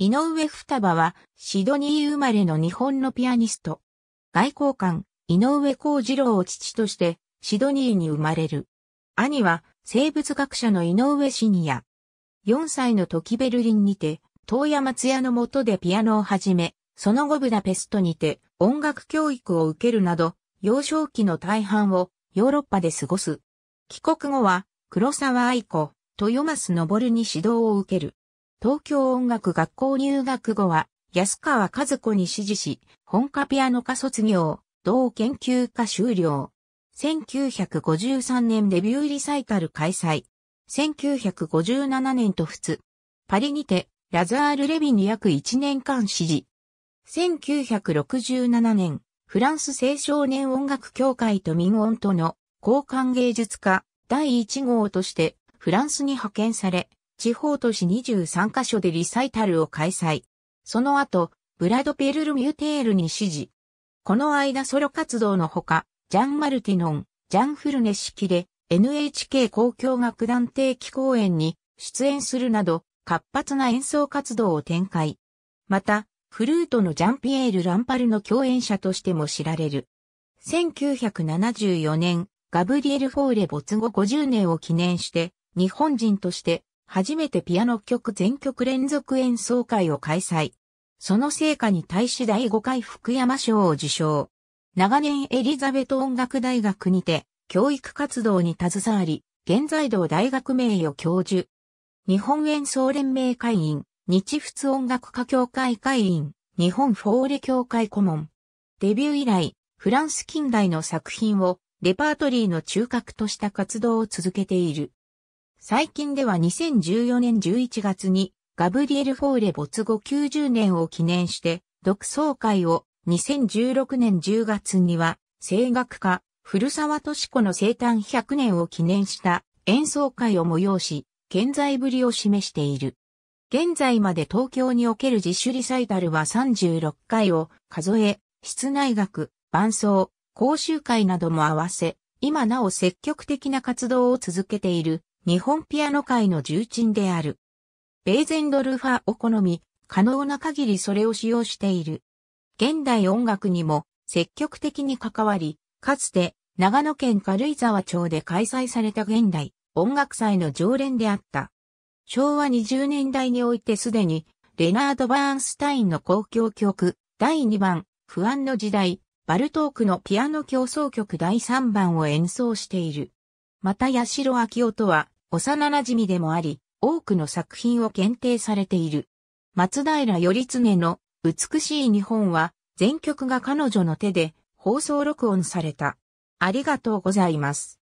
井上双葉は、シドニー生まれの日本のピアニスト。外交官、井上幸次郎を父として、シドニーに生まれる。兄は、生物学者の井上シニア。4歳の時ベルリンにて、東山津屋の下でピアノを始め、その後ブダペストにて、音楽教育を受けるなど、幼少期の大半をヨーロッパで過ごす。帰国後は、黒沢愛子、豊増昇に指導を受ける。東京音楽学校入学後は、安川和子に指示し、本科ピアノ科卒業、同研究科修了。1953年デビューリサイタル開催。1957年と仏。パリにて、ラザール・レビに約1年間支持。1967年、フランス青少年音楽協会と民音との交換芸術家第1号としてフランスに派遣され、地方都市23カ所でリサイタルを開催。その後、ブラド・ペルル・ミューテールに指示。この間ソロ活動のほか、ジャン・マルティノン、ジャン・フルネ式で NHK 公共楽団定期公演に出演するなど、活発な演奏活動を展開。また、フルートのジャンピエール・ランパルの共演者としても知られる。1974年、ガブリエル・フォーレ没後50年を記念して、日本人として初めてピアノ曲全曲連続演奏会を開催。その成果に対し第5回福山賞を受賞。長年エリザベト音楽大学にて教育活動に携わり、現在道大学名誉教授。日本演奏連盟会員、日仏音楽家協会会員、日本フォーレ協会顧問。デビュー以来、フランス近代の作品をレパートリーの中核とした活動を続けている。最近では2014年11月にガブリエル・フォーレ没後90年を記念して独奏会を2016年10月には声楽家古沢敏子の生誕100年を記念した演奏会を催し、健在ぶりを示している。現在まで東京における自主リサイタルは36回を数え、室内楽、伴奏、講習会なども合わせ、今なお積極的な活動を続けている日本ピアノ界の重鎮である。ベーゼンドルファー好み、可能な限りそれを使用している。現代音楽にも積極的に関わり、かつて長野県軽井沢町で開催された現代音楽祭の常連であった。昭和20年代においてすでに、レナード・バーンスタインの交響曲第2番、不安の時代、バルトークのピアノ競争曲第3番を演奏している。また八代明夫とは、幼馴染でもあり、多くの作品を検定されている。松平頼常の美しい日本は全曲が彼女の手で放送録音された。ありがとうございます。